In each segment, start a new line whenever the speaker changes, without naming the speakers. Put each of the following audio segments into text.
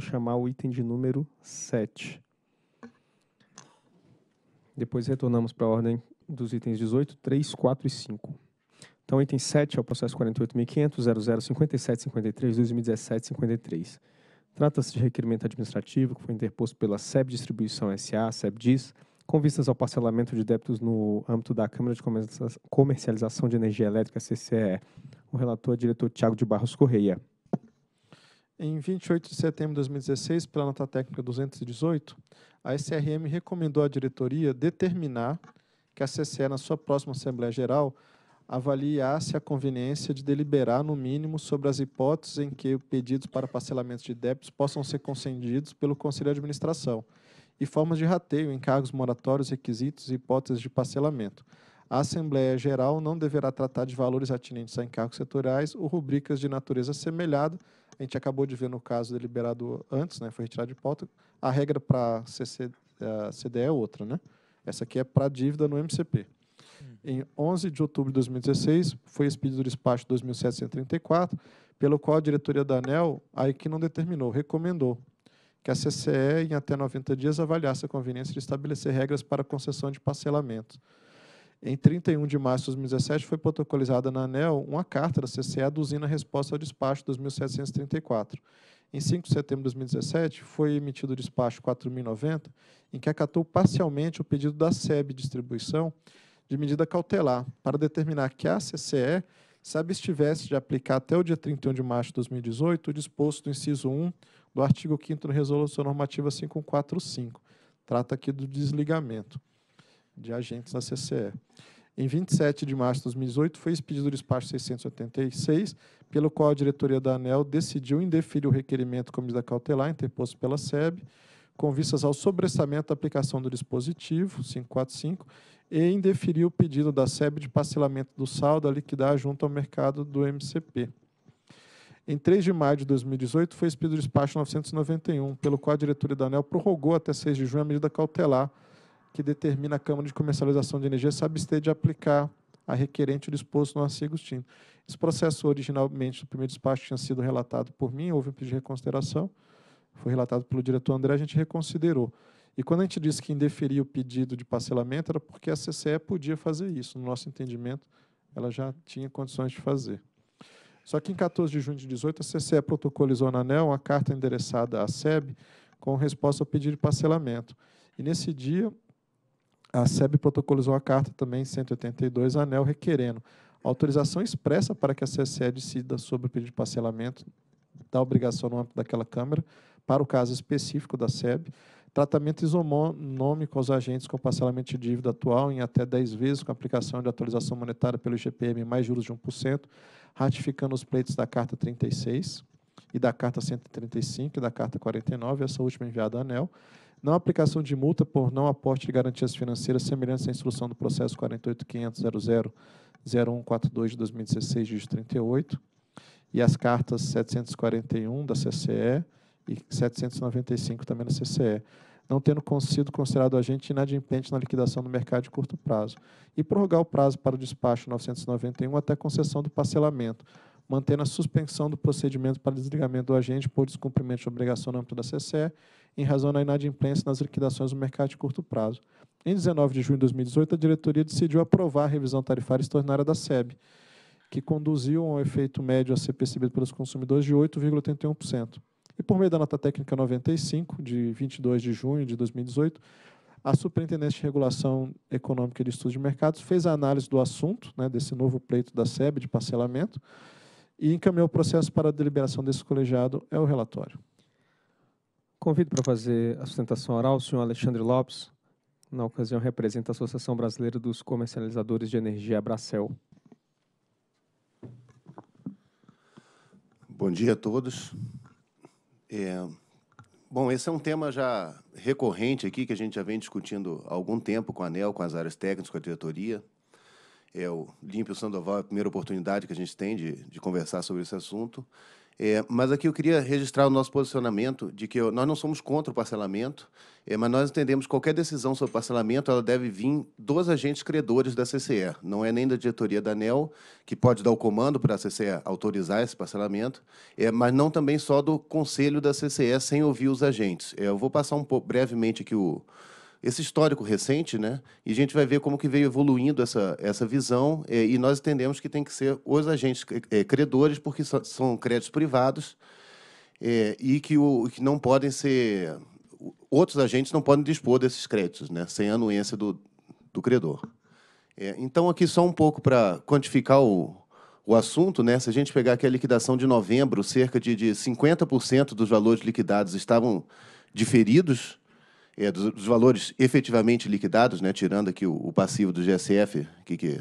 chamar o item de número 7. Depois retornamos para a ordem dos itens 18, 3, 4 e 5. Então, item 7 é o processo 48.500.00.57.53.2017.53. Trata-se de requerimento administrativo que foi interposto pela SEB Distribuição S.A., SEBDIS, com vistas ao parcelamento de débitos no âmbito da Câmara de Comercialização de Energia Elétrica, CCE. O relator é o diretor Tiago de Barros Correia.
Em 28 de setembro de 2016, pela nota técnica 218, a SRM recomendou à diretoria determinar que a CCE, na sua próxima Assembleia Geral, avaliasse a conveniência de deliberar, no mínimo, sobre as hipóteses em que pedidos para parcelamento de débitos possam ser concedidos pelo Conselho de Administração e formas de rateio, encargos moratórios, requisitos e hipóteses de parcelamento. A Assembleia Geral não deverá tratar de valores atinentes a encargos setoriais ou rubricas de natureza semelhada a gente acabou de ver no caso deliberado antes, né, foi retirado de pauta, a regra para CDE eh, é outra. Né? Essa aqui é para dívida no MCP. Hum. Em 11 de outubro de 2016, foi expedido o despacho 2734, pelo qual a diretoria da ANEL, aí que não determinou, recomendou que a CCE, em até 90 dias, avaliasse a conveniência de estabelecer regras para concessão de parcelamento em 31 de março de 2017, foi protocolizada na ANEL uma carta da CCE aduzindo a resposta ao despacho 2734. Em 5 de setembro de 2017, foi emitido o despacho 4090, em que acatou parcialmente o pedido da SEB Distribuição de medida cautelar para determinar que a CCE abstivesse de aplicar até o dia 31 de março de 2018 o disposto do inciso 1 do artigo 5 da Resolução Normativa 545. Trata aqui do desligamento de agentes da CCE. Em 27 de março de 2018, foi expedido o despacho 686, pelo qual a diretoria da ANEL decidiu indeferir o requerimento com medida cautelar interposto pela SEB, com vistas ao sobressamento da aplicação do dispositivo 545 e indeferiu o pedido da SEB de parcelamento do saldo a liquidar junto ao mercado do MCP. Em 3 de maio de 2018, foi expedido o despacho 991, pelo qual a diretoria da ANEL prorrogou até 6 de junho a medida cautelar que determina a Câmara de Comercialização de Energia se abster de aplicar a requerente o disposto no artigo extinto. Esse processo, originalmente, no primeiro despacho, tinha sido relatado por mim, houve um pedido de reconsideração, foi relatado pelo diretor André, a gente reconsiderou. E quando a gente disse que indeferia o pedido de parcelamento, era porque a CCE podia fazer isso. No nosso entendimento, ela já tinha condições de fazer. Só que em 14 de junho de 18, a CCE protocolizou na ANEL uma carta endereçada à SEB com resposta ao pedido de parcelamento. E nesse dia, a SEB protocolizou a carta também 182 ANEL requerendo autorização expressa para que a CSE decida sobre o pedido de parcelamento da obrigação no âmbito daquela Câmara para o caso específico da SEB, tratamento isomônico aos agentes com parcelamento de dívida atual em até 10 vezes, com aplicação de atualização monetária pelo IGPM mais juros de 1%, ratificando os pleitos da Carta 36 e da Carta 135 e da Carta 49, essa última enviada à ANEL, não aplicação de multa por não aporte de garantias financeiras semelhantes à instrução do processo 48.500.00.0142 de 2016, dígito 38, e as cartas 741 da CCE e 795 também da CCE, não tendo sido considerado agente inadimplente na liquidação do mercado de curto prazo, e prorrogar o prazo para o despacho 991 até concessão do parcelamento, mantendo a suspensão do procedimento para desligamento do agente por descumprimento de obrigação no âmbito da CCE em razão da inadimplência nas liquidações do mercado de curto prazo. Em 19 de junho de 2018, a diretoria decidiu aprovar a revisão tarifária extraordinária da SEB, que conduziu a um efeito médio a ser percebido pelos consumidores de 8,81%. E por meio da nota técnica 95, de 22 de junho de 2018, a Superintendência de Regulação Econômica de Estudos de Mercados fez a análise do assunto, né, desse novo pleito da SEB de parcelamento, e encaminhou o processo para a deliberação desse colegiado, é o relatório. Convido para fazer a sustentação oral o senhor Alexandre Lopes, na ocasião representa
a Associação Brasileira dos Comercializadores de Energia, Abracel.
Bom dia a todos. É, bom, esse é um tema já recorrente aqui, que a gente já vem discutindo há algum tempo com a ANEL, com as áreas técnicas, com a diretoria. É, o Límpio Sandoval é a primeira oportunidade que a gente tem de, de conversar sobre esse assunto. É, mas aqui eu queria registrar o nosso posicionamento de que eu, nós não somos contra o parcelamento, é, mas nós entendemos que qualquer decisão sobre parcelamento ela deve vir dos agentes credores da CCE. Não é nem da diretoria da ANEL, que pode dar o comando para a CCE autorizar esse parcelamento, é, mas não também só do conselho da CCE sem ouvir os agentes. É, eu vou passar um pouco brevemente aqui o esse histórico recente, né? E a gente vai ver como que veio evoluindo essa, essa visão é, e nós entendemos que tem que ser os agentes é, é credores, porque so, são créditos privados é, e que, o, que não podem ser... Outros agentes não podem dispor desses créditos, né? Sem anuência do, do credor. É, então, aqui só um pouco para quantificar o, o assunto, né? Se a gente pegar aqui a liquidação de novembro, cerca de, de 50% dos valores liquidados estavam diferidos, é, dos, dos, valores efetivamente liquidados, né, tirando aqui o, o passivo do GSF, que, que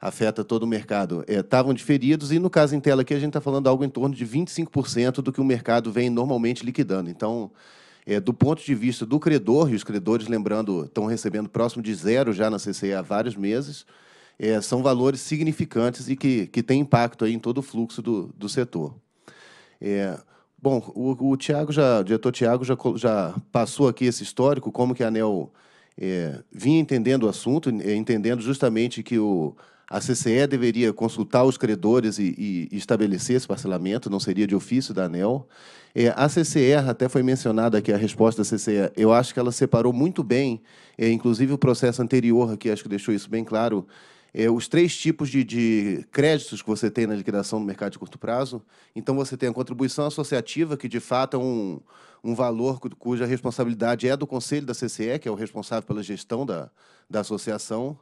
afeta todo o mercado, estavam é, diferidos e, no caso em tela aqui, a gente está falando algo em torno de 25% do que o mercado vem normalmente liquidando. Então, é, do ponto de vista do credor, e os credores, lembrando, estão recebendo próximo de zero já na CCE há vários meses, é, são valores significantes e que, que têm impacto aí em todo o fluxo do, do setor. É, Bom, o, o Tiago já, o diretor Tiago já, já passou aqui esse histórico, como que a ANEL é, vinha entendendo o assunto, eh, entendendo justamente que o, a CCE deveria consultar os credores e, e estabelecer esse parcelamento, não seria de ofício da ANEL. É, a CCE, até foi mencionada aqui a resposta da CCE, eu acho que ela separou muito bem, é, inclusive o processo anterior aqui, acho que deixou isso bem claro, é, os três tipos de, de, créditos que você tem na liquidação no mercado de curto prazo. Então, você tem a contribuição associativa, que de fato é um, um valor cuja responsabilidade é do conselho da CCE, que é o responsável pela gestão da, da associação.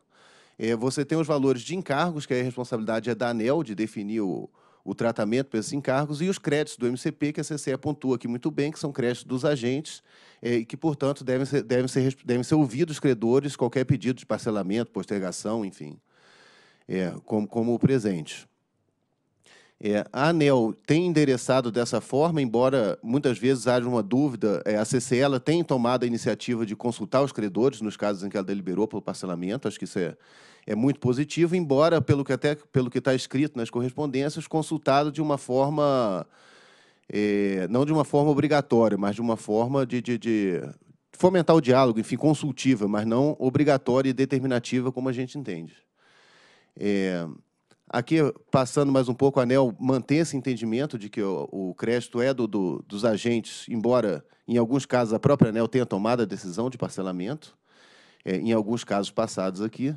É, você tem os valores de encargos, que a responsabilidade é da ANEL de definir o, o tratamento para esses encargos e os créditos do MCP, que a CCE pontua aqui muito bem, que são créditos dos agentes é, e que, portanto, devem ser, devem, ser, devem ser ouvidos os credores qualquer pedido de parcelamento, postergação, enfim é, como, como o presente. É, a ANEL tem endereçado dessa forma, embora muitas vezes haja uma dúvida, é, a CCL tem tomado a iniciativa de consultar os credores nos casos em que ela deliberou pelo parcelamento, acho que isso é, é muito positivo, embora, pelo que até pelo que está escrito nas correspondências, consultado de uma forma, é, não de uma forma obrigatória, mas de uma forma de, de, de fomentar o diálogo, enfim, consultiva, mas não obrigatória e determinativa, como a gente entende. É, aqui, passando mais um pouco, a ANEL mantém esse entendimento de que o, o crédito é do, do, dos agentes, embora em alguns casos a própria ANEL tenha tomado a decisão de parcelamento, é, em alguns casos passados aqui.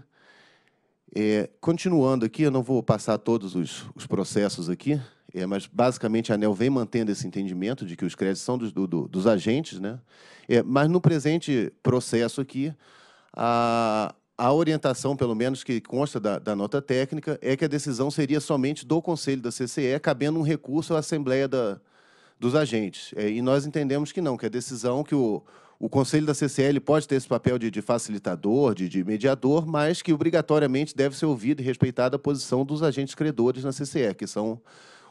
É, continuando aqui, eu não vou passar todos os, os processos aqui, é, mas basicamente a ANEL vem mantendo esse entendimento de que os créditos são dos, do, dos agentes, né? É, mas no presente processo aqui, a, a orientação, pelo menos, que consta da, da, nota técnica, é que a decisão seria somente do Conselho da CCE, cabendo um recurso à Assembleia da, dos Agentes. É, e nós entendemos que não, que a decisão que o, o Conselho da CCE pode ter esse papel de, de facilitador, de, de, mediador, mas que obrigatoriamente deve ser ouvida e respeitada a posição dos agentes credores na CCE, que são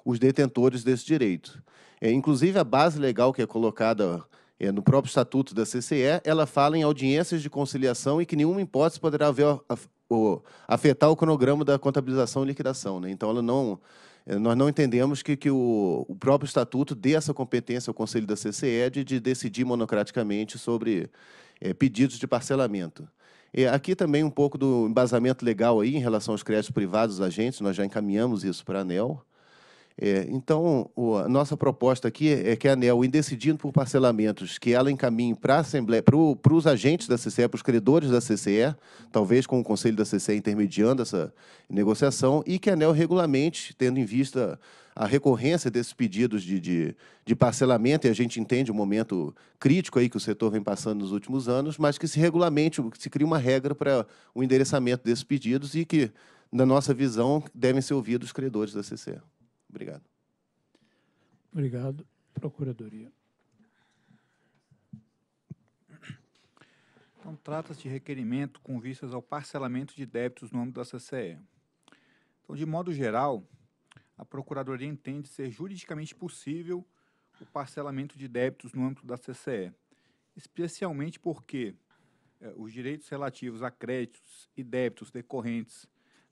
os detentores desse direito. É, inclusive, a base legal que é colocada é, no próprio estatuto da CCE, ela fala em audiências de conciliação e que nenhuma hipótese poderá haver, afetar o cronograma da contabilização e liquidação. Né? Então, ela não, é, nós não entendemos que, que o, o, próprio estatuto dê essa competência ao Conselho da CCE de, de decidir monocraticamente sobre é, pedidos de parcelamento. É, aqui também um pouco do embasamento legal aí em relação aos créditos privados dos agentes, nós já encaminhamos isso para a ANEL. É, então, o, a nossa proposta aqui é que a ANEL, em decidindo por parcelamentos, que ela encaminhe para os agentes da CCE, para os credores da CCE, talvez com o Conselho da CCE intermediando essa negociação, e que a ANEL regulamente, tendo em vista a recorrência desses pedidos de, de, de, parcelamento, e a gente entende o momento crítico aí que o setor vem passando nos últimos anos, mas que se regulamente, que se crie uma regra para o endereçamento desses pedidos e que, na nossa visão, devem ser ouvidos os credores da CCE. Obrigado.
Obrigado. Procuradoria.
Então, trata-se de requerimento com vistas ao parcelamento de débitos no âmbito da CCE. Então, de modo geral, a Procuradoria entende ser juridicamente possível o parcelamento de débitos no âmbito da CCE, especialmente porque eh, os direitos relativos a créditos e débitos decorrentes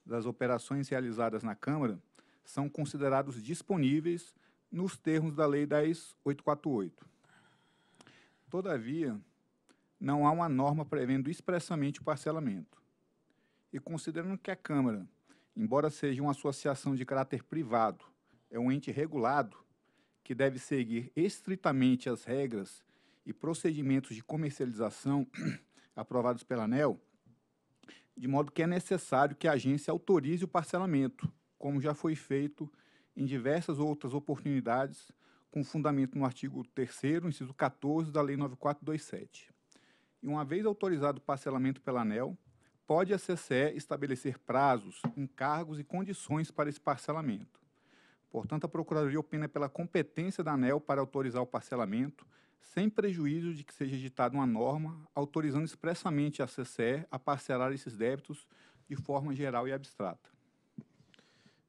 das operações realizadas na Câmara são considerados disponíveis nos termos da Lei 10848. Todavia, não há uma norma prevendo expressamente o parcelamento. E considerando que a Câmara, embora seja uma associação de caráter privado, é um ente regulado que deve seguir estritamente as regras e procedimentos de comercialização aprovados pela ANEL, de modo que é necessário que a agência autorize o parcelamento como já foi feito em diversas outras oportunidades, com fundamento no artigo 3 inciso 14 da Lei 9427. E uma vez autorizado o parcelamento pela ANEL, pode a CCE estabelecer prazos, encargos e condições para esse parcelamento. Portanto, a Procuradoria opina pela competência da ANEL para autorizar o parcelamento, sem prejuízo de que seja editada uma norma autorizando expressamente a CCE a parcelar esses débitos de forma geral e abstrata.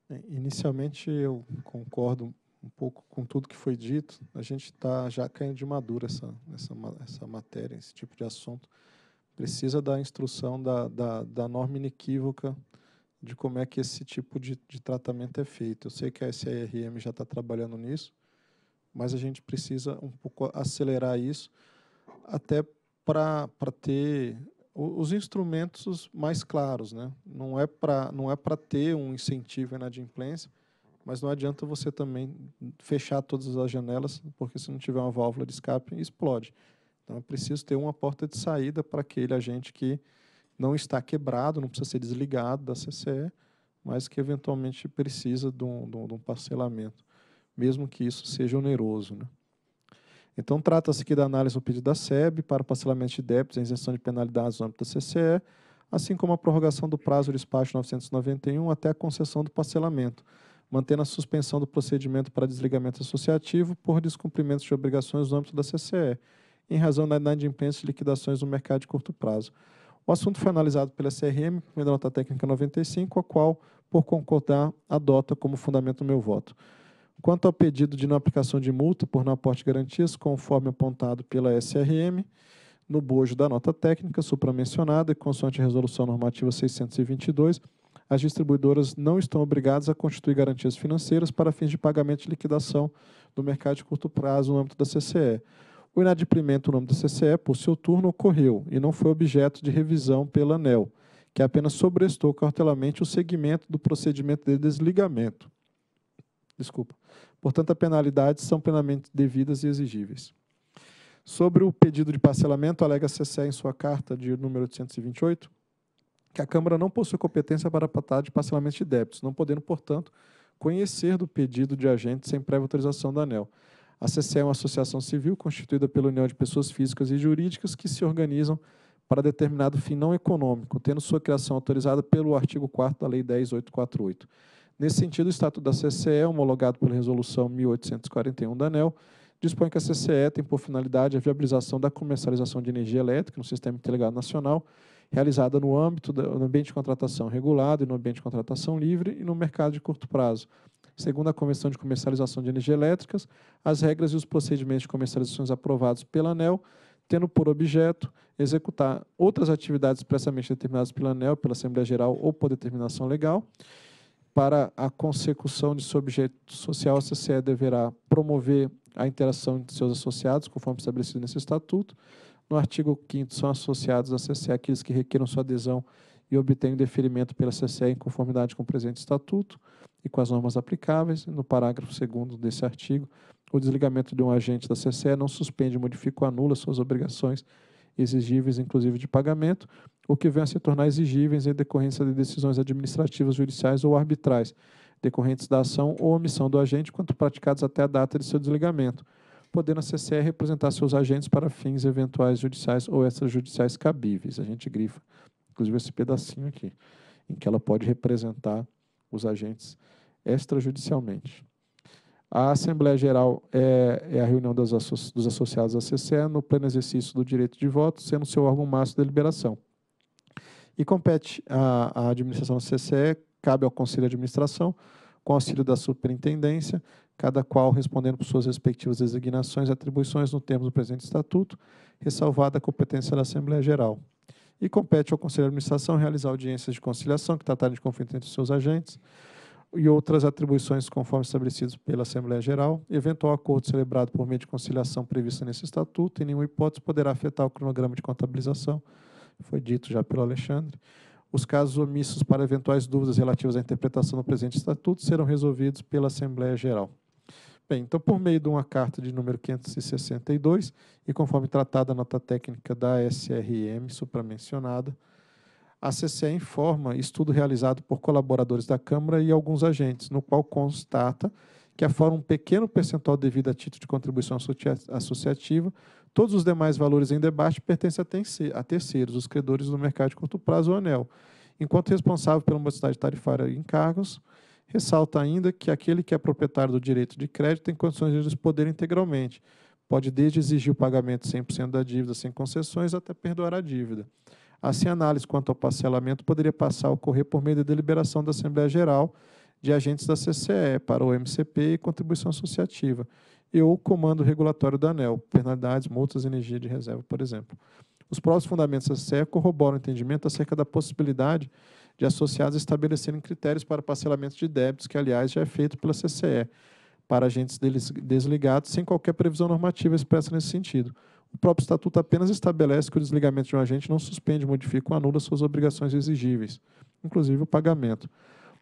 É, inicialmente, eu concordo um pouco com tudo que foi dito. A gente está já caindo de madura essa, essa, essa matéria, esse tipo de assunto. Precisa da instrução da, da, da norma inequívoca de como é que esse tipo de, de tratamento é feito. Eu sei que a SIRM já está trabalhando nisso, mas a gente precisa um pouco acelerar isso, até para ter os instrumentos mais claros, né? Não é para não é para ter um incentivo à inadimplência, mas não adianta você também fechar todas as janelas, porque se não tiver uma válvula de escape, explode. Então é preciso ter uma porta de saída para aquele agente que não está quebrado, não precisa ser desligado da CCE, mas que eventualmente precisa de um, de um parcelamento, mesmo que isso seja oneroso, né? Então, trata-se aqui da análise do pedido da SEB para parcelamento de débitos e isenção de penalidades no âmbito da CCE, assim como a prorrogação do prazo do despacho 991 até a concessão do parcelamento, mantendo a suspensão do procedimento para desligamento associativo por descumprimento de obrigações no âmbito da CCE, em razão da inadimplência de liquidações no mercado de curto prazo. O assunto foi analisado pela CRM, com a nota técnica 95, a qual, por concordar, adota como fundamento o meu voto. Quanto ao pedido de não aplicação de multa por não aporte garantias, conforme apontado pela SRM, no bojo da nota técnica supramencionada e consoante a Resolução Normativa 622, as distribuidoras não estão obrigadas a constituir garantias financeiras para fins de pagamento de liquidação do mercado de curto prazo no âmbito da CCE. O inadimplemento no âmbito da CCE, por seu turno, ocorreu e não foi objeto de revisão pela ANEL, que apenas sobrestou cautelamente o segmento do procedimento de desligamento. Desculpa. Portanto, as penalidades são plenamente devidas e exigíveis. Sobre o pedido de parcelamento, alega a CCE em sua carta de número 828 que a Câmara não possui competência para tratar de parcelamento de débitos, não podendo, portanto, conhecer do pedido de agente sem prévia autorização da ANEL. A CCE é uma associação civil constituída pela união de pessoas físicas e jurídicas que se organizam para determinado fim não econômico, tendo sua criação autorizada pelo artigo 4 da Lei 10848. Nesse sentido, o Estatuto da CCE, homologado pela Resolução 1841 da ANEL, dispõe que a CCE tem por finalidade a viabilização da comercialização de energia elétrica no Sistema Integrado Nacional, realizada no âmbito do ambiente de contratação regulado e no ambiente de contratação livre e no mercado de curto prazo. Segundo a Convenção de Comercialização de Energia Elétricas, as regras e os procedimentos de comercializações aprovados pela ANEL, tendo por objeto executar outras atividades expressamente determinadas pela ANEL, pela Assembleia Geral ou por determinação legal, para a consecução de seu objeto social, a CCE deverá promover a interação entre seus associados, conforme estabelecido nesse estatuto. No artigo 5 são associados à CCE aqueles que requeram sua adesão e obtenham deferimento pela CCE em conformidade com o presente estatuto e com as normas aplicáveis. No parágrafo 2 desse artigo, o desligamento de um agente da CCE não suspende, modifica ou anula suas obrigações exigíveis inclusive de pagamento, ou que venham a se tornar exigíveis em decorrência de decisões administrativas, judiciais ou arbitrais, decorrentes da ação ou omissão do agente, quanto praticados até a data de seu desligamento, podendo a CCE representar seus agentes para fins eventuais judiciais ou extrajudiciais cabíveis. A gente grifa, inclusive, esse pedacinho aqui, em que ela pode representar os agentes extrajudicialmente. A Assembleia Geral é, é a reunião dos associados à CCE no pleno exercício do direito de voto, sendo seu órgão máximo de deliberação. E compete à, à administração da CCE, cabe ao Conselho de Administração, com auxílio da Superintendência, cada qual respondendo por suas respectivas designações e atribuições no termo do presente Estatuto, ressalvada a competência da Assembleia Geral. E compete ao Conselho de Administração realizar audiências de conciliação que tratarem de conflito entre seus agentes, e outras atribuições conforme estabelecidos pela Assembleia Geral, eventual acordo celebrado por meio de conciliação prevista nesse estatuto, em nenhuma hipótese poderá afetar o cronograma de contabilização, foi dito já pelo Alexandre. Os casos omissos para eventuais dúvidas relativas à interpretação do presente estatuto serão resolvidos pela Assembleia Geral. Bem, então, por meio de uma carta de número 562, e conforme tratada a nota técnica da SRM supramencionada, a CCE informa estudo realizado por colaboradores da Câmara e alguns agentes, no qual constata que afora um pequeno percentual devido a título de contribuição associativa, todos os demais valores em debate pertencem a terceiros, os credores do mercado de curto prazo ou anel, enquanto responsável pela modicidade tarifária em encargos, ressalta ainda que aquele que é proprietário do direito de crédito tem condições de responder integralmente, pode desde exigir o pagamento 100% da dívida sem concessões até perdoar a dívida. Assim, a análise quanto ao parcelamento poderia passar a ocorrer por meio da deliberação da Assembleia Geral de agentes da CCE para o MCP e contribuição associativa, e o comando regulatório da ANEL, penalidades, multas energia de reserva, por exemplo. Os próprios fundamentos da CCE corroboram o entendimento acerca da possibilidade de associados estabelecerem critérios para parcelamento de débitos, que, aliás, já é feito pela CCE, para agentes desligados, sem qualquer previsão normativa expressa nesse sentido. O próprio estatuto apenas estabelece que o desligamento de um agente não suspende, modifica ou anula suas obrigações exigíveis, inclusive o pagamento,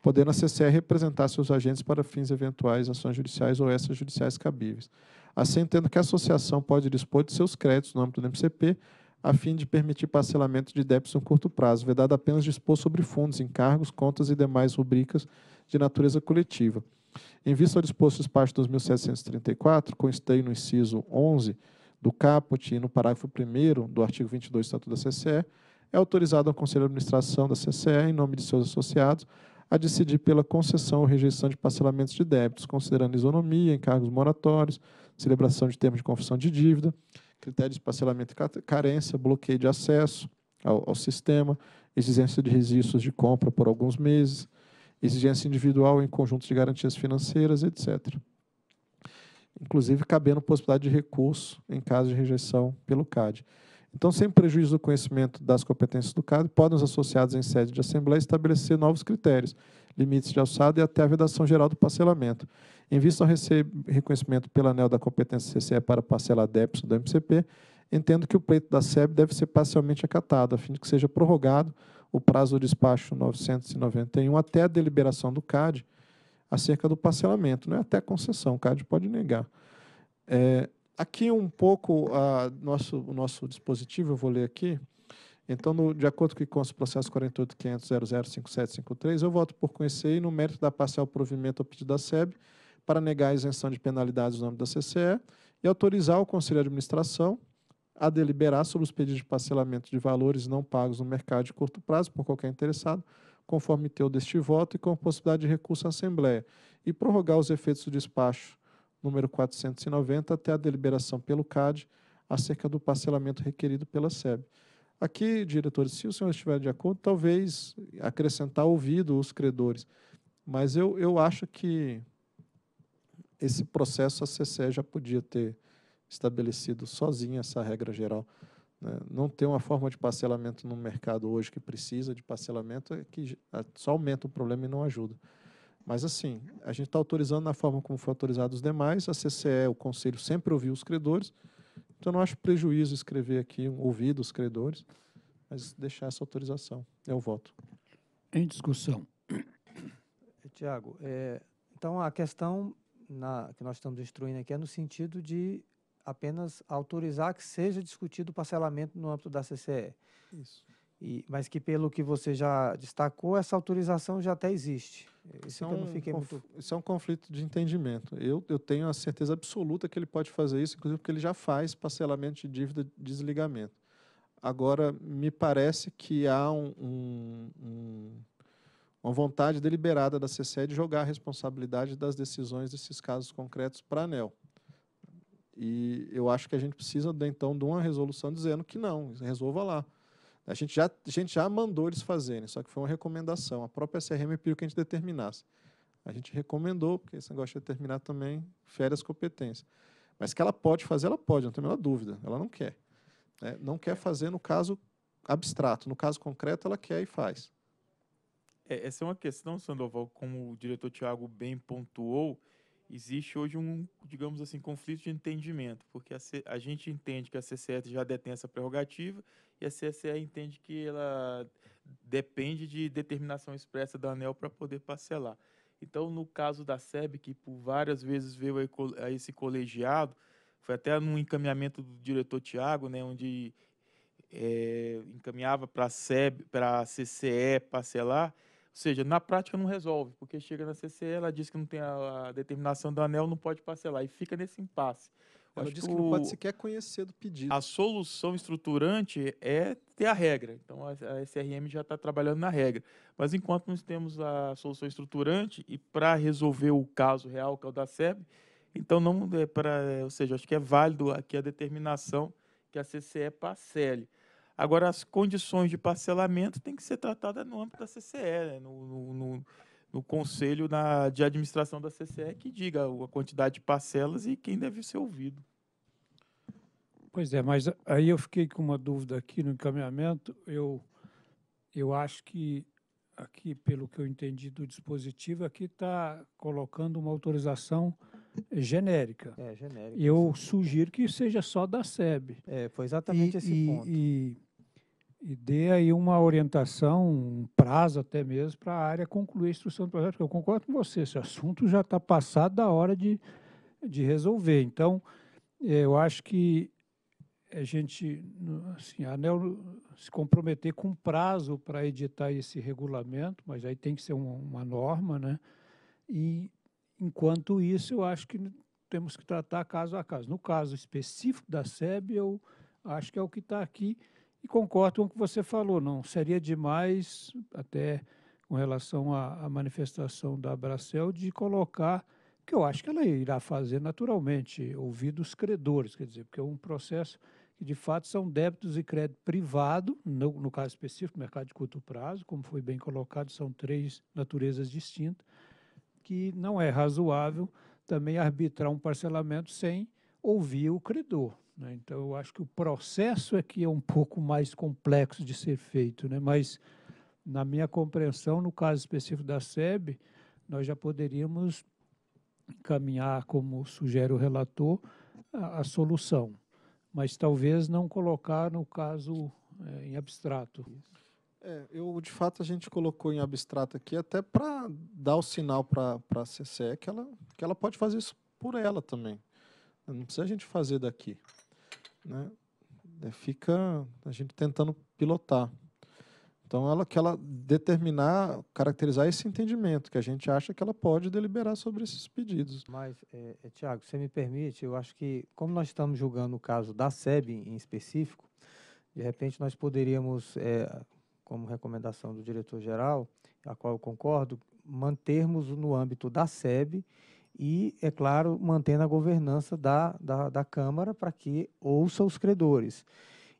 podendo a CCE representar seus agentes para fins eventuais, ações judiciais ou extrajudiciais cabíveis. Assim, entendo que a associação pode dispor de seus créditos no âmbito do MCP, a fim de permitir parcelamento de débitos em curto prazo, vedado apenas dispor sobre fundos, encargos, contas e demais rubricas de natureza coletiva. Em vista ao disposto no despacho 2734, com esteio no inciso 11 do caput e no parágrafo 1 do artigo 22 do Estatuto da CCE, é autorizado ao Conselho de Administração da CCE, em nome de seus associados, a decidir pela concessão ou rejeição de parcelamentos de débitos, considerando isonomia, encargos moratórios, celebração de termos de confissão de dívida, critérios de parcelamento e carência, bloqueio de acesso ao, ao sistema, exigência de registros de compra por alguns meses, exigência individual em conjuntos de garantias financeiras, etc inclusive cabendo possibilidade de recurso em caso de rejeição pelo CAD. Então, sem prejuízo do conhecimento das competências do CAD, podem os associados em sede de assembleia estabelecer novos critérios, limites de alçada e até a vedação geral do parcelamento. Em vista ao reconhecimento pela ANEL da competência CCE para parcela DEPS do MCP, entendo que o pleito da SEB deve ser parcialmente acatado, a fim de que seja prorrogado o prazo do despacho 991 até a deliberação do CAD, acerca do parcelamento, não é até concessão, o CAD pode negar. É, aqui um pouco a nosso, o nosso dispositivo, eu vou ler aqui. Então, no, de acordo com o consta processo 48.500.005753, eu voto por conhecer e, no mérito da parcial provimento ao pedido da SEB, para negar a isenção de penalidades no âmbito da CCE e autorizar o Conselho de Administração a deliberar sobre os pedidos de parcelamento de valores não pagos no mercado de curto prazo por qualquer interessado, conforme teu deste voto e com possibilidade de recurso à Assembleia, e prorrogar os efeitos do despacho número 490 até a deliberação pelo CAD acerca do parcelamento requerido pela SEB. Aqui, diretores, se o senhor estiver de acordo, talvez acrescentar ouvido os credores, mas eu, eu acho que esse processo a CCE já podia ter estabelecido sozinha essa regra geral. Né? Não ter uma forma de parcelamento no mercado hoje que precisa de parcelamento é que só aumenta o problema e não ajuda. Mas, assim, a gente está autorizando na forma como foi autorizado os demais, a CCE, o Conselho, sempre ouviu os credores, então não acho prejuízo escrever aqui, ouvir dos credores, mas deixar essa autorização. É o voto. Em discussão.
Eh, Tiago, é, então a questão na, que nós estamos instruindo aqui é no sentido de apenas autorizar que seja discutido o parcelamento no âmbito da CCE. Isso. E, mas que pelo que você já destacou, essa autorização já até existe. Isso eu não muito...
Isso é um conflito de entendimento. Eu, eu tenho a certeza absoluta que ele pode fazer isso, inclusive porque ele já faz parcelamento de dívida de desligamento. Agora, me parece que há um, um, um, uma vontade deliberada da CCE de jogar a responsabilidade das decisões desses casos concretos para a ANEL. E eu acho que a gente precisa, então, de uma resolução dizendo que não, resolva lá. A gente já, a gente já mandou eles fazerem, só que foi uma recomendação. A própria CRM pediu que a gente determinasse. A gente recomendou, porque esse negócio de determinar também fere as competências. Mas que ela pode fazer, ela pode, não tem a menor dúvida. Ela não quer. Né? Não quer fazer no caso abstrato. No caso concreto, ela quer e faz.
É, essa é uma questão, Sandoval, como o diretor Tiago bem pontuou, existe hoje um, digamos assim, conflito de entendimento, porque a, C, a gente entende que a CCE já detém essa prerrogativa e a CCE entende que ela depende de determinação expressa da ANEL para poder parcelar. Então, no caso da SEB, que por várias vezes veio a esse colegiado, foi até num encaminhamento do diretor Tiago, né, onde é, encaminhava para SEB, para a CCE parcelar, ou seja, na prática não resolve, porque chega na CCE, ela diz que não tem a, a determinação do anel, não pode parcelar, e fica nesse impasse. Eu ela diz que, que não pode sequer conhecer do pedido. A solução estruturante é ter a regra. Então, a, a SRM já está trabalhando na regra. Mas enquanto nós temos a solução estruturante, e para resolver o caso real, que é o da SEB, então, não é para, ou seja, acho que é válido aqui a determinação que a CCE parcele. Agora, as condições de parcelamento têm que ser tratadas no âmbito da CCE, né? no, no, no, no, conselho na, de administração da CCE, que diga a quantidade de parcelas e quem deve ser ouvido.
Pois é, mas aí eu fiquei com uma dúvida aqui no encaminhamento. Eu, eu acho que, aqui, pelo que eu entendi do dispositivo, aqui está colocando uma autorização genérica. É, genérica. Eu sim. sugiro que seja só da SEB. É, foi exatamente e, esse e, ponto. E, e dê aí uma orientação, um prazo até mesmo, para a área concluir a instrução do projeto, porque eu concordo com você, esse assunto já está passado da hora de, de resolver. Então, eh, eu acho que a gente, assim, a ANEL se comprometer com prazo para editar esse regulamento, mas aí tem que ser uma, uma norma, né? E, enquanto isso, eu acho que temos que tratar caso a caso. No caso específico da SEB, eu acho que é o que está aqui, e concordo com o que você falou, não seria demais, até com relação à, à manifestação da Bracel, de colocar, que eu acho que ela irá fazer naturalmente, ouvir dos credores, quer dizer, porque é um processo que de fato são débitos e crédito privado, no, no caso específico, mercado de curto prazo, como foi bem colocado, são três naturezas distintas, que não é razoável também arbitrar um parcelamento sem ouvir o credor. Né? Então, eu acho que o processo é que é um pouco mais complexo de ser feito, né? mas, na minha compreensão, no caso específico da SEB, nós já poderíamos encaminhar, como sugere o relator, a, a solução, mas talvez não colocar no caso é, em abstrato.
É, eu, de fato, a gente colocou em abstrato aqui até para dar o sinal para a CCE que ela, que ela pode fazer isso por ela também. Não precisa a gente fazer daqui. Né? É, fica a gente tentando pilotar. Então, ela que ela determinar, caracterizar esse entendimento que a gente acha que ela pode deliberar sobre esses pedidos.
Mas, é, é, Tiago, você me permite, eu acho que, como nós estamos julgando o caso da SEB em específico, de repente nós poderíamos, é, como recomendação do diretor-geral, a qual eu concordo, mantermos no âmbito da SEB e, é claro, mantendo a governança da, da, da Câmara para que ouça os credores.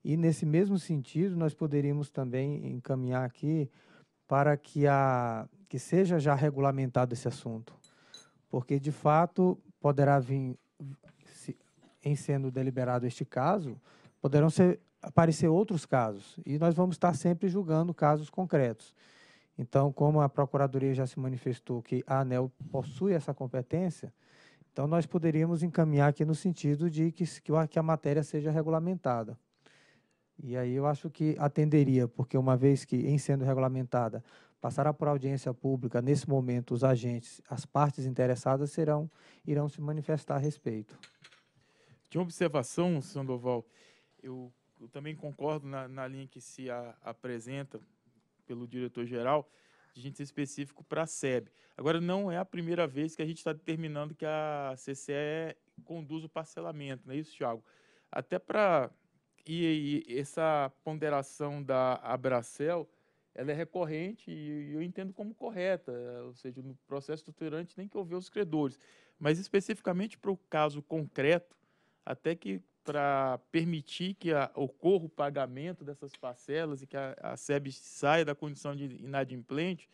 E, nesse mesmo sentido, nós poderíamos também encaminhar aqui para que, a, que seja já regulamentado esse assunto, porque, de fato, poderá vir, se, em sendo deliberado este caso, poderão ser, aparecer outros casos, e nós vamos estar sempre julgando casos concretos. Então, como a Procuradoria já se manifestou que a ANEL possui essa competência, então nós poderíamos encaminhar aqui no sentido de que, que a matéria seja regulamentada. E aí eu acho que atenderia, porque uma vez que, em sendo regulamentada, passará por audiência pública, nesse momento os agentes, as partes interessadas serão, irão se manifestar a respeito.
De observação, Sandoval, eu, eu também concordo na, na linha que se a, apresenta pelo diretor-geral, de a gente ser específico para a SEB. Agora, não é a primeira vez que a gente está determinando que a CCE conduz o parcelamento, não é isso, Thiago? Até para... E, e, essa ponderação da Abracel, ela é recorrente e, eu entendo como correta, ou seja, no processo estruturante tem que ouvir os credores. Mas especificamente para o caso concreto, até que para permitir que a, ocorra o pagamento dessas parcelas e que a, a SEB saia da condição de inadimplente,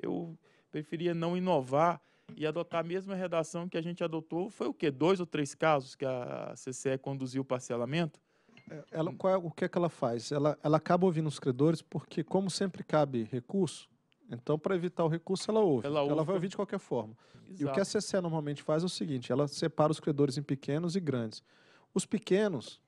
eu preferia não inovar e adotar a mesma redação que a gente adotou. Foi o quê? Dois ou três casos que a CCE conduziu o parcelamento?
É, ela, qual, é, o que é que ela faz? Ela, ela acaba ouvindo os credores porque, como sempre cabe recurso, então, para evitar o recurso, ela ouve. Ela, ouve. ela vai ouvir de qualquer forma. Exato. E o que a CCE normalmente faz é o seguinte, ela separa os credores em pequenos e grandes. Os pequenos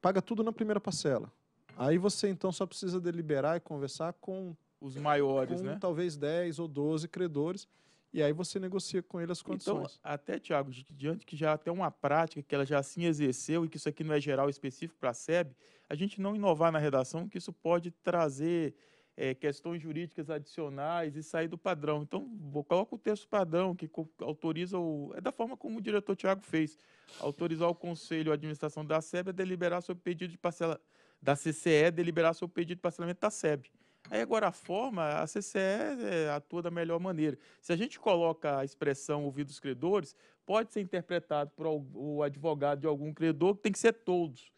paga tudo na primeira parcela. Aí você então só precisa deliberar e conversar com os maiores, com, né? Talvez 10 ou 12 credores. E aí você negocia com ele as então, condições.
Então, até, Tiago, diante que já até uma prática que ela já assim exerceu e que isso aqui não é geral específico para a SEB, a gente não inovar na redação, que isso pode trazer é, questões jurídicas adicionais e sair do padrão. Então, vou, coloco o texto padrão que autoriza o. É da forma como o diretor Tiago fez, autorizar o Conselho ou administração da SEB a deliberar sobre pedido de parcela. da CCE deliberar sobre pedido de parcelamento da SEB. Aí agora a forma, a CCE é, atua da melhor maneira. Se a gente coloca a expressão os credores, pode ser interpretado por o advogado de algum credor que tem que ser todos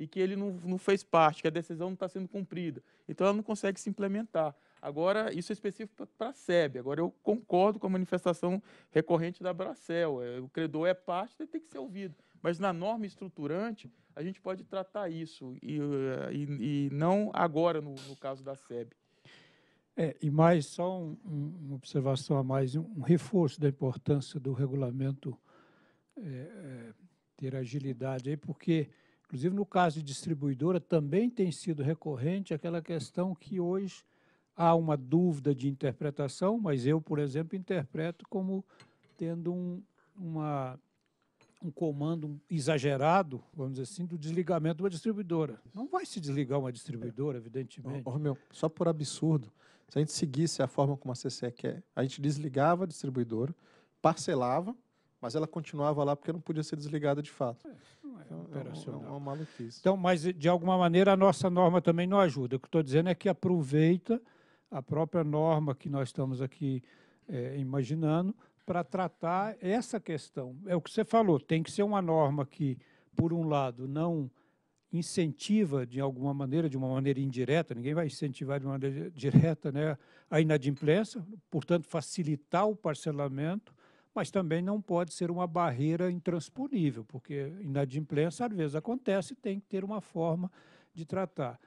e que ele não, não fez parte, que a decisão não está sendo cumprida. Então ela não consegue se implementar. Agora, isso é específico para a SEB. Agora, eu concordo com a manifestação recorrente da Bracel. É, o credor é parte, ele tem que ser ouvido. Mas na norma estruturante, a gente pode tratar isso, e, e, e não agora no, no, caso da SEB. É,
e mais, só um, um, uma observação a mais, um, um, reforço da importância do regulamento é, é ter agilidade, aí, porque Inclusive, no caso de distribuidora, também tem sido recorrente aquela questão que hoje há uma dúvida de interpretação, mas eu, por exemplo, interpreto como tendo um, uma, um comando exagerado, vamos dizer assim, do desligamento de uma
distribuidora. Não vai se desligar uma distribuidora, evidentemente. Ô, Romeu, só por absurdo, se a gente seguisse a forma como a CCE quer, é, a gente desligava a distribuidora, parcelava, mas ela continuava lá porque não podia ser desligada de fato. É, não é, então, operacional. É uma, é uma maluquice. Então, mas
de alguma maneira a nossa norma também não ajuda. O que estou dizendo é que aproveita a própria norma que nós estamos aqui é, imaginando para tratar essa questão. É o que você falou, tem que ser uma norma que, por um lado, não incentiva de alguma maneira, de uma maneira indireta, ninguém vai incentivar de uma maneira direta né, a inadimplência, portanto, facilitar o parcelamento, mas também não pode ser uma barreira intransponível, porque inadimplência às vezes acontece e tem que ter uma forma de tratar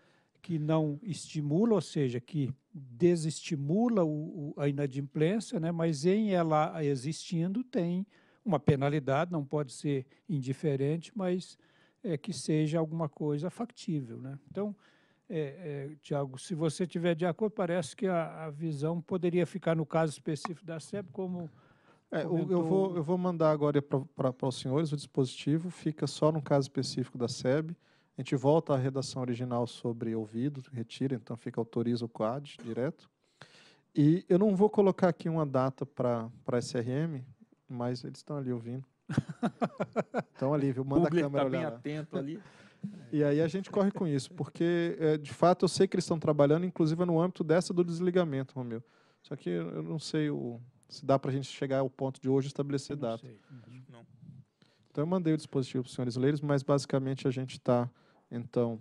que não estimula, ou seja, que desestimula o, o, a inadimplência, né? mas em ela existindo tem uma penalidade, não pode ser indiferente, mas é, que seja alguma coisa factível. Né? Então, é, é, Tiago, se você tiver de acordo, parece que a, a visão poderia ficar no caso específico da SEP como é, comentou... eu, vou,
eu vou mandar agora para os senhores o dispositivo, fica só no caso específico da SEB. A gente volta à redação original sobre ouvido, retira, então fica autoriza o quadro direto. E eu não vou colocar aqui uma data para SRM, mas eles estão ali ouvindo. Estão ali, viu? Manda a tá câmera tá olhar. bem atento ali. E aí a gente corre com isso, porque é, de fato eu sei que eles estão trabalhando, inclusive no âmbito dessa do desligamento, Romeu. Só que eu não sei o, se dá para a gente chegar ao ponto de hoje estabelecer não data. Então, eu mandei o dispositivo para os senhores leiros, mas basicamente a gente está, então,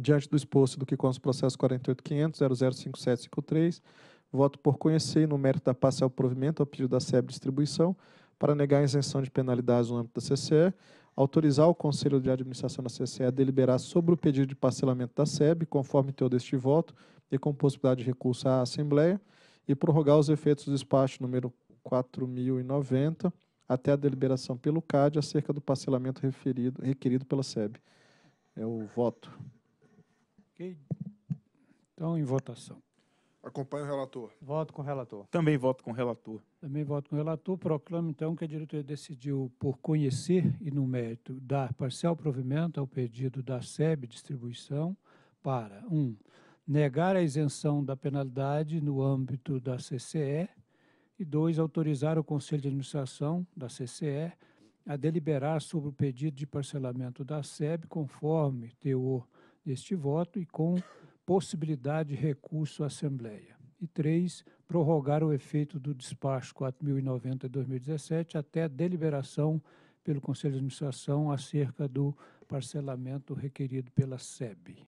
diante do exposto do que consta o processo 48.500.005753, voto por conhecer no mérito da ao provimento ao pedido da SEB Distribuição para negar a isenção de penalidades no âmbito da CCE, autorizar o Conselho de Administração da CCE a deliberar sobre o pedido de parcelamento da SEB, conforme teor deste voto e com possibilidade de recurso à Assembleia, e prorrogar os efeitos do despacho número 4090 até a deliberação pelo CAD acerca do parcelamento referido, requerido pela SEB. É o
voto.
Ok.
Então,
em votação. Acompanho o relator. Voto com o relator. Também voto com o relator.
Também voto com o relator. Proclamo, então, que a diretoria decidiu, por conhecer e no mérito, dar parcial provimento ao pedido da SEB Distribuição para 1. Um, negar a isenção da penalidade no âmbito da CCE e dois, autorizar o Conselho de Administração da CCE a deliberar sobre o pedido de parcelamento da SEB conforme teor deste voto e com possibilidade de recurso à Assembleia. E três, prorrogar o efeito do despacho 4090 de 2017 até a deliberação pelo Conselho de Administração acerca do parcelamento requerido pela SEB.